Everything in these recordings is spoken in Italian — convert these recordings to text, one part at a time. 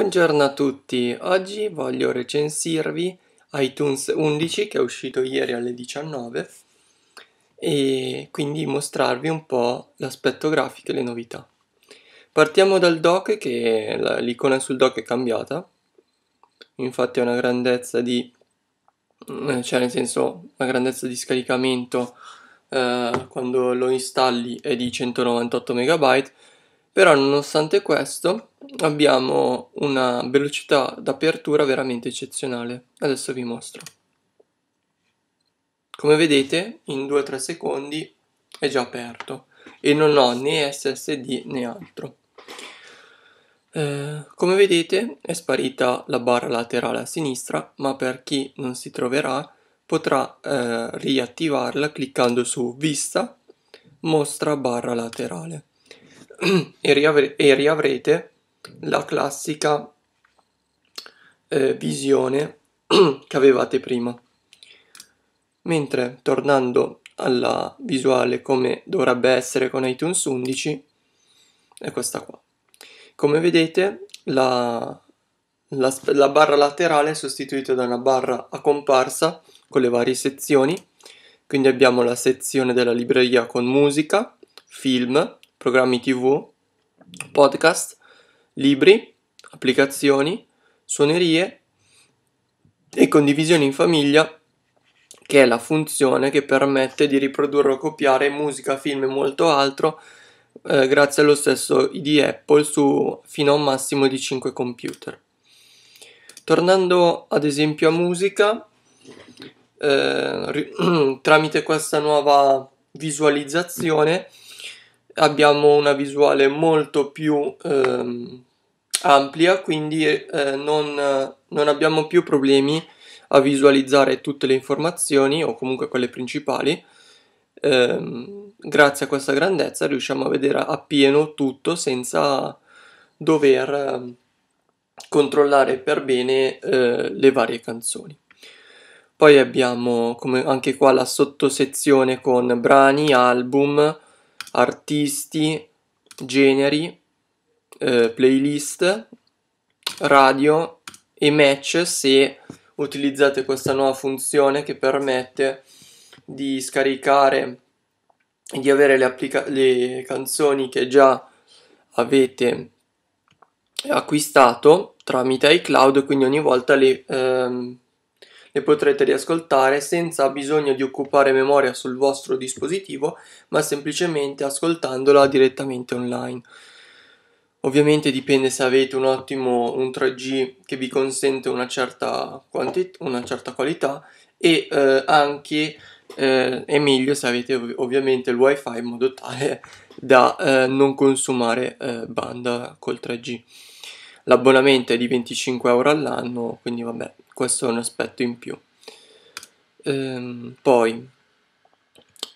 Buongiorno a tutti, oggi voglio recensirvi iTunes 11 che è uscito ieri alle 19 e quindi mostrarvi un po' l'aspetto grafico e le novità. Partiamo dal dock che l'icona sul dock è cambiata, infatti è una grandezza di, eh, cioè nel senso una grandezza di scaricamento eh, quando lo installi è di 198 MB però nonostante questo abbiamo una velocità d'apertura veramente eccezionale adesso vi mostro come vedete in 2-3 secondi è già aperto e non ho né SSD né altro eh, come vedete è sparita la barra laterale a sinistra ma per chi non si troverà potrà eh, riattivarla cliccando su vista mostra barra laterale e, riavre- e, riavrete la classica eh, visione che avevate prima. Mentre tornando alla visuale come dovrebbe essere con iTunes 11, è questa qua. Come vedete la, la, la barra laterale è sostituita da una barra a comparsa con le varie sezioni quindi abbiamo la sezione della libreria con musica, film, programmi tv, podcast, libri, applicazioni, suonerie e condivisione in famiglia che è la funzione che permette di riprodurre o copiare musica, film e molto altro eh, grazie allo stesso ID Apple su fino a un massimo di 5 computer. Tornando ad esempio a musica, eh, tramite questa nuova visualizzazione abbiamo una visuale molto più ehm, ampia, quindi eh, non, non abbiamo più problemi a visualizzare tutte le informazioni o comunque quelle principali. Ehm, grazie a questa grandezza riusciamo a vedere appieno tutto senza dover eh, controllare per bene eh, le varie canzoni. Poi abbiamo come anche qua la sottosezione con brani, album, artisti, generi, eh, playlist, radio e match se utilizzate questa nuova funzione che permette di scaricare e di avere le, applica- le canzoni che già avete acquistato tramite iCloud, quindi ogni volta le ehm, le potrete riascoltare senza bisogno di occupare memoria sul vostro dispositivo, ma semplicemente ascoltandola direttamente online. Ovviamente dipende se avete un ottimo un 3G che vi consente una certa, quanti- una certa qualità e eh, anche eh, è meglio se avete ov- ovviamente il wifi in modo tale da eh, non consumare eh, banda col 3G. L'abbonamento è di 25 euro all'anno, quindi vabbè, questo è un aspetto in più. Ehm, poi,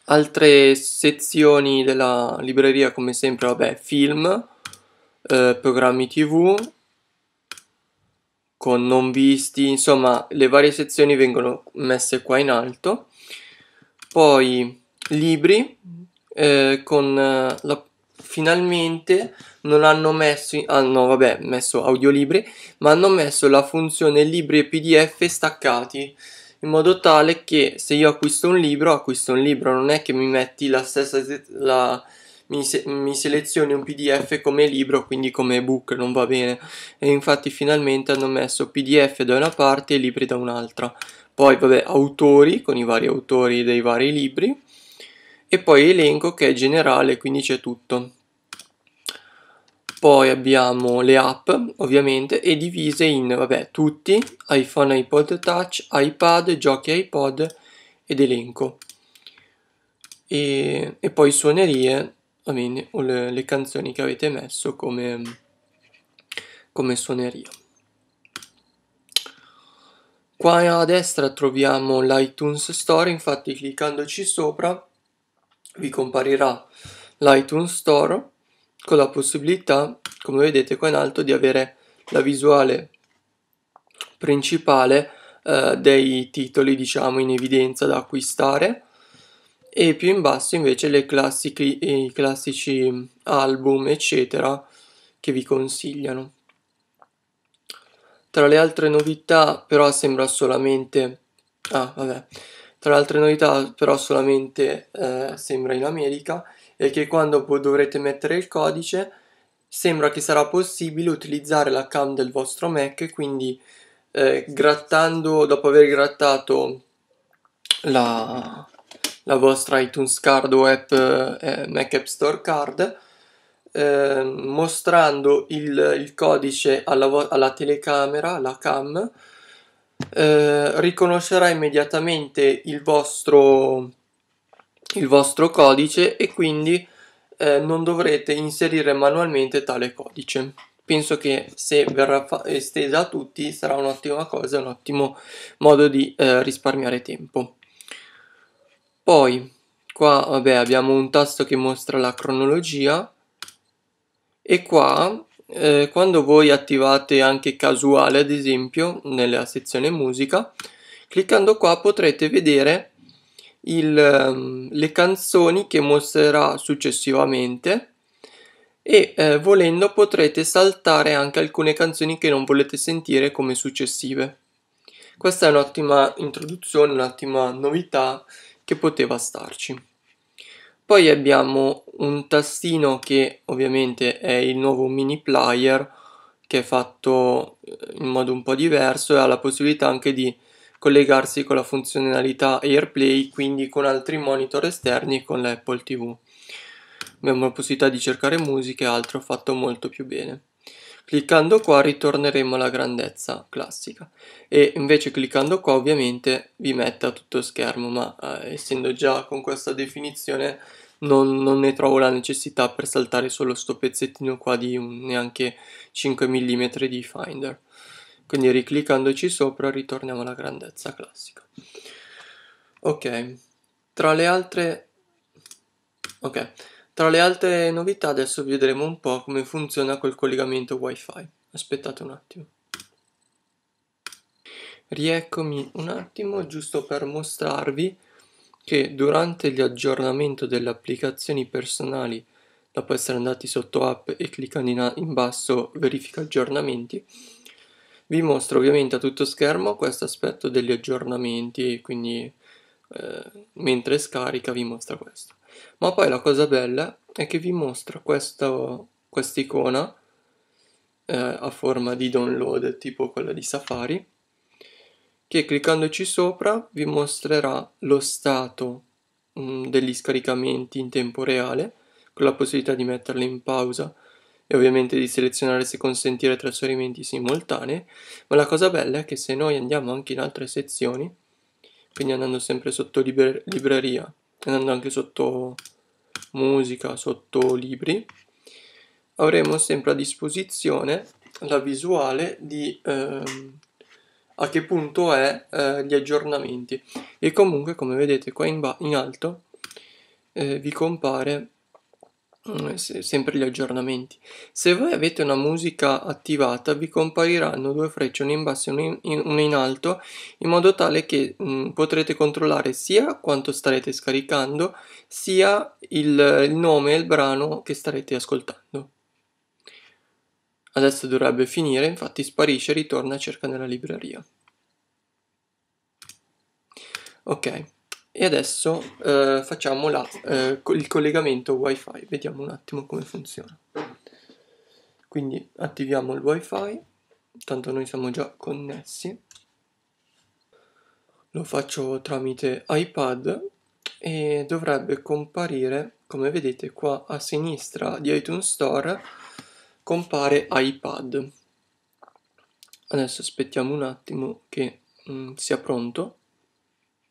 altre sezioni della libreria come sempre, vabbè, film, eh, programmi tv, con non visti, insomma le varie sezioni vengono messe qua in alto. Poi libri eh, con eh, la finalmente non hanno messo, hanno ah no vabbè, messo audiolibri, ma hanno messo la funzione libri e pdf staccati, in modo tale che se io acquisto un libro, acquisto un libro, non è che mi metti la stessa, la, mi, se, mi selezioni un pdf come libro, quindi come ebook, non va bene, e infatti finalmente hanno messo pdf da una parte e libri da un'altra, poi vabbè, autori, con i vari autori dei vari libri, e poi elenco che è generale, quindi c'è tutto. Poi abbiamo le app, ovviamente, e divise in, vabbè, tutti, iPhone, iPod Touch, iPad, giochi iPod ed elenco. E, e poi suonerie, va o le, le, canzoni che avete messo come, come suoneria. Qua a destra troviamo l'iTunes Store, infatti cliccandoci sopra vi comparirà l'iTunes Store con la possibilità, come vedete qua in alto, di avere la visuale principale eh, dei titoli, diciamo, in evidenza da acquistare e più in basso invece le classici, i classici album, eccetera, che vi consigliano. Tra le altre novità, però, sembra solamente... Ah, vabbè. Tra le altre novità, però, solamente eh, sembra in America e che quando dovrete mettere il codice sembra che sarà possibile utilizzare l'account del vostro Mac quindi eh, grattando dopo aver grattato la, la vostra iTunes Card o app, eh, Mac App Store Card eh, mostrando il, il codice alla, vo- alla, telecamera, la cam, eh, riconoscerà immediatamente il vostro il vostro codice e quindi eh, non dovrete inserire manualmente tale codice. Penso che se verrà estesa a tutti sarà un'ottima cosa, un ottimo modo di eh, risparmiare tempo. Poi qua vabbè, abbiamo un tasto che mostra la cronologia e qua eh, quando voi attivate anche casuale ad esempio nella sezione musica cliccando qua potrete vedere il, ehm, le canzoni che mostrerà successivamente e eh, volendo potrete saltare anche alcune canzoni che non volete sentire come successive. Questa è un'ottima introduzione, un'ottima novità che poteva starci. Poi abbiamo un tastino che ovviamente è il nuovo mini player che è fatto eh, in modo un po' diverso e ha la possibilità anche di collegarsi con la funzionalità AirPlay, quindi con altri monitor esterni e con l'Apple TV. Abbiamo la possibilità di cercare musica e altro fatto molto più bene. Cliccando qua ritorneremo alla grandezza classica e invece cliccando qua ovviamente vi mette a tutto schermo ma eh, essendo già con questa definizione non, non, ne trovo la necessità per saltare solo sto pezzettino qua di un, neanche 5 mm di finder. Quindi ricliccandoci sopra ritorniamo alla grandezza classica. Ok, tra le altre... Ok, tra le altre novità adesso vedremo un po' come funziona col collegamento wifi. Aspettate un attimo. Rieccomi un attimo giusto per mostrarvi che durante l'aggiornamento delle applicazioni personali dopo essere andati sotto app e cliccando in, in basso verifica aggiornamenti vi mostro ovviamente a tutto schermo questo aspetto degli aggiornamenti, quindi eh, mentre scarica vi mostra questo. Ma poi la cosa bella è che vi mostra questa icona eh, a forma di download, tipo quella di Safari, che cliccandoci sopra vi mostrerà lo stato mh, mm, degli scaricamenti in tempo reale, con la possibilità di metterli in pausa e ovviamente di selezionare se consentire trasferimenti simultanei, ma la cosa bella è che se noi andiamo anche in altre sezioni, quindi andando sempre sotto libra libreria, andando anche sotto musica, sotto libri, avremo sempre a disposizione la visuale di ehm, a che punto è eh, gli aggiornamenti e comunque come vedete qua in, in alto eh, vi compare Mm, eh sempre gli aggiornamenti. Se voi avete una musica attivata vi compariranno due frecce, una in basso e una in, alto, in modo tale che mh, mm, potrete controllare sia quanto starete scaricando, sia il, il nome e il brano che starete ascoltando. Adesso dovrebbe finire, infatti sparisce e ritorna cerca nella libreria. Ok. E adesso eh, facciamo la, eh, il collegamento wifi, vediamo un attimo come funziona. Quindi attiviamo il wifi, tanto noi siamo già connessi. Lo faccio tramite iPad e dovrebbe comparire, come vedete qua a sinistra di iTunes Store, compare iPad. Adesso aspettiamo un attimo che mh, mm, sia pronto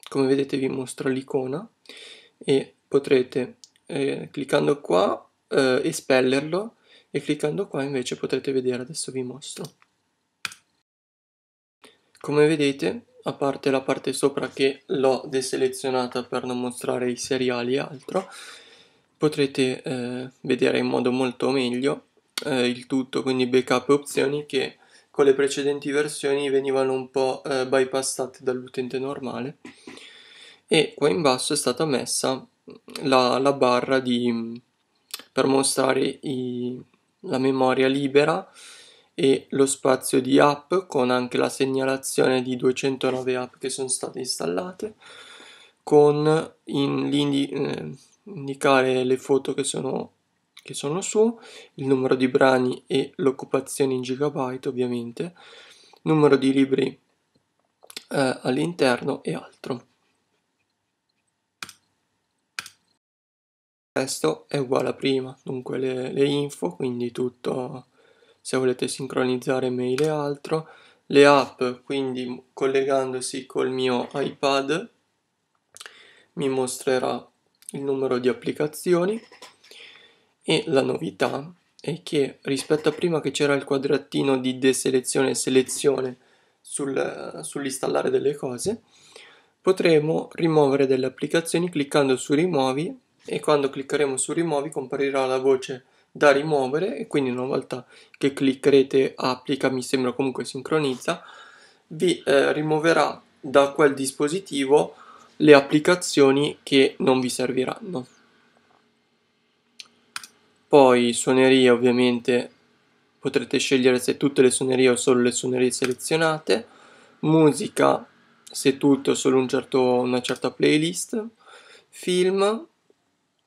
come vedete vi mostra l'icona e potrete eh, cliccando qua eh, espellerlo e cliccando qua invece potrete vedere adesso vi mostro come vedete a parte la parte sopra che l'ho deselezionata per non mostrare i seriali e altro potrete eh, vedere in modo molto meglio eh, il tutto quindi backup e opzioni che con le precedenti versioni venivano un po' eh, bypassate dall'utente normale e qua in basso è stata messa la, la barra di, per mostrare i, la memoria libera e lo spazio di app con anche la segnalazione di 209 app che sono state installate con in, l'indi, eh, indicare le foto che sono, che sono su, il numero di brani e l'occupazione in gigabyte ovviamente, numero di libri eh, all'interno e altro. testo è uguale a prima, dunque le, le info, quindi tutto se volete sincronizzare mail e altro, le app, quindi collegandosi col mio iPad mi mostrerà il numero di applicazioni e la novità è che rispetto a prima che c'era il quadratino di deselezione e selezione sul, sull'installare delle cose, potremo rimuovere delle applicazioni cliccando su rimuovi e quando cliccheremo su rimuovi comparirà la voce da rimuovere e quindi una volta che cliccherete applica mi sembra comunque sincronizza vi eh, rimuoverà da quel dispositivo le applicazioni che non vi serviranno poi suonerie ovviamente potrete scegliere se tutte le suonerie o solo le suonerie selezionate musica se tutto o solo un certo, una certa playlist film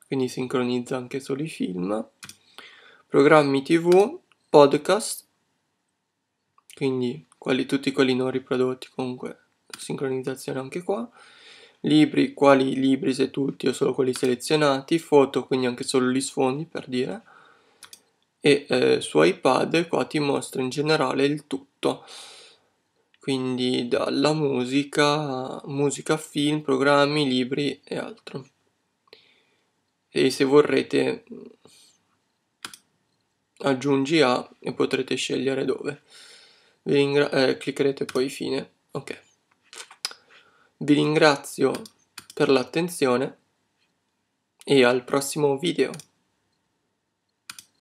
quindi sincronizza anche solo i film, programmi tv, podcast, quindi quelli, tutti quelli non riprodotti, comunque sincronizzazione anche qua, libri, quali libri se tutti o solo quelli selezionati, foto, quindi anche solo gli sfondi per dire, e eh, su iPad qua ti mostra in generale il tutto quindi dalla musica, musica, film, programmi, libri e altro e se vorrete aggiungi a e potrete scegliere dove eh, cliccherete poi fine ok vi ringrazio per l'attenzione e al prossimo video